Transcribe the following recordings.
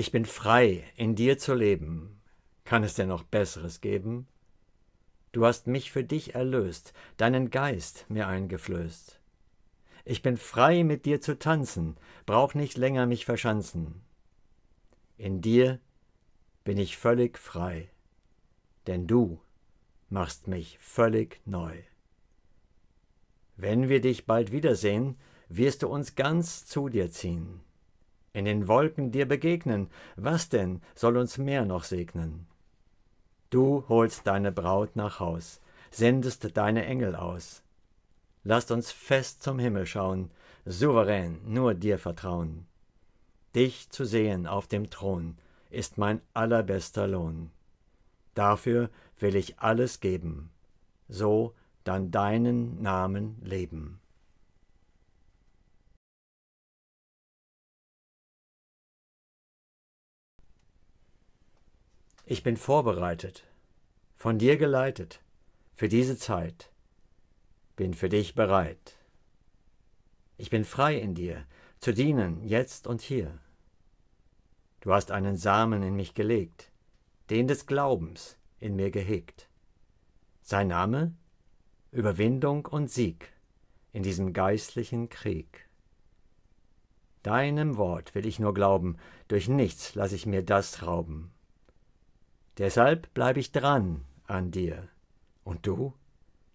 Ich bin frei, in dir zu leben. Kann es denn noch Besseres geben? Du hast mich für dich erlöst, deinen Geist mir eingeflößt. Ich bin frei, mit dir zu tanzen, brauch nicht länger mich verschanzen. In dir bin ich völlig frei, denn du machst mich völlig neu. Wenn wir dich bald wiedersehen, wirst du uns ganz zu dir ziehen in den Wolken dir begegnen, was denn soll uns mehr noch segnen? Du holst deine Braut nach Haus, sendest deine Engel aus. Lasst uns fest zum Himmel schauen, souverän nur dir vertrauen. Dich zu sehen auf dem Thron ist mein allerbester Lohn. Dafür will ich alles geben, so dann deinen Namen leben. Ich bin vorbereitet, von dir geleitet, für diese Zeit, bin für dich bereit. Ich bin frei in dir, zu dienen, jetzt und hier. Du hast einen Samen in mich gelegt, den des Glaubens in mir gehegt. Sein Name? Überwindung und Sieg in diesem geistlichen Krieg. Deinem Wort will ich nur glauben, durch nichts lass ich mir das rauben. Deshalb bleibe ich dran an dir. Und du,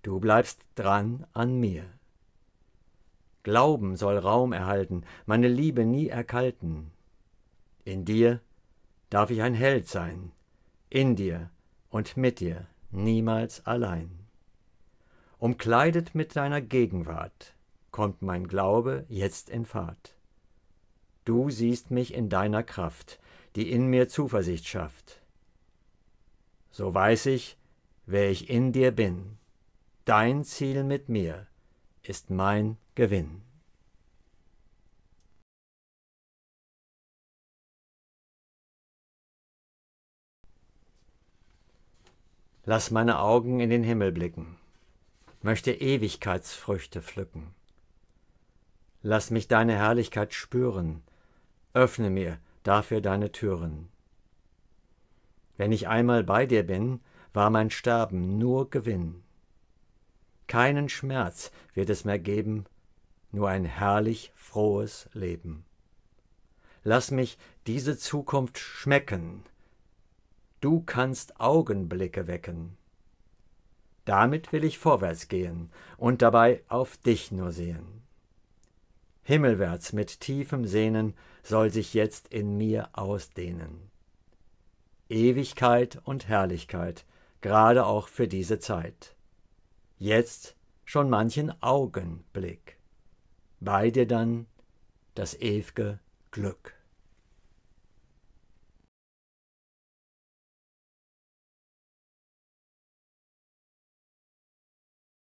du bleibst dran an mir. Glauben soll Raum erhalten, meine Liebe nie erkalten. In dir darf ich ein Held sein, in dir und mit dir niemals allein. Umkleidet mit deiner Gegenwart kommt mein Glaube jetzt in Fahrt. Du siehst mich in deiner Kraft, die in mir Zuversicht schafft so weiß ich, wer ich in dir bin. Dein Ziel mit mir ist mein Gewinn. Lass meine Augen in den Himmel blicken, möchte Ewigkeitsfrüchte pflücken. Lass mich deine Herrlichkeit spüren, öffne mir dafür deine Türen. Wenn ich einmal bei dir bin, war mein Sterben nur Gewinn. Keinen Schmerz wird es mehr geben, nur ein herrlich frohes Leben. Lass mich diese Zukunft schmecken. Du kannst Augenblicke wecken. Damit will ich vorwärts gehen und dabei auf dich nur sehen. Himmelwärts mit tiefem Sehnen soll sich jetzt in mir ausdehnen. Ewigkeit und Herrlichkeit, gerade auch für diese Zeit. Jetzt schon manchen Augenblick. Bei dir dann das ew'ge Glück.